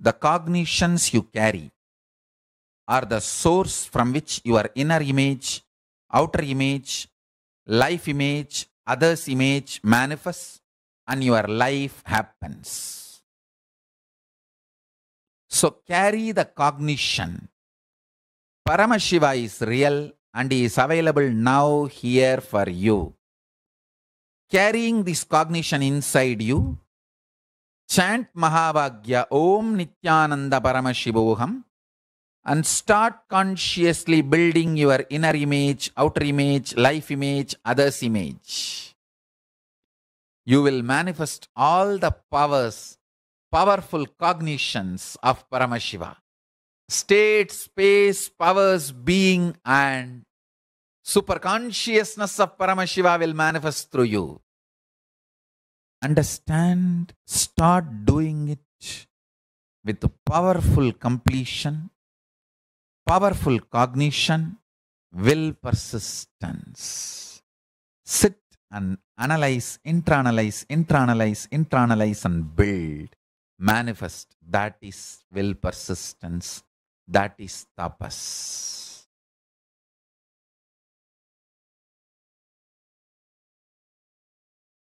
The cognitions you carry are the source from which your inner image, outer image, life image, others' image manifests and your life happens. So carry the cognition. Paramashiva is real and he is available now here for you. Carrying this cognition inside you chant Mahavagya Om Nityananda Paramashivoham and start consciously building your inner image, outer image, life image, others' image. You will manifest all the powers, powerful cognitions of Paramashiva. State, space, powers, being, and superconsciousness of Paramashiva will manifest through you understand, start doing it with powerful completion, powerful cognition, will persistence. Sit and analyze, internalize, internalize, internalize, and build. Manifest. That is will persistence. That is tapas.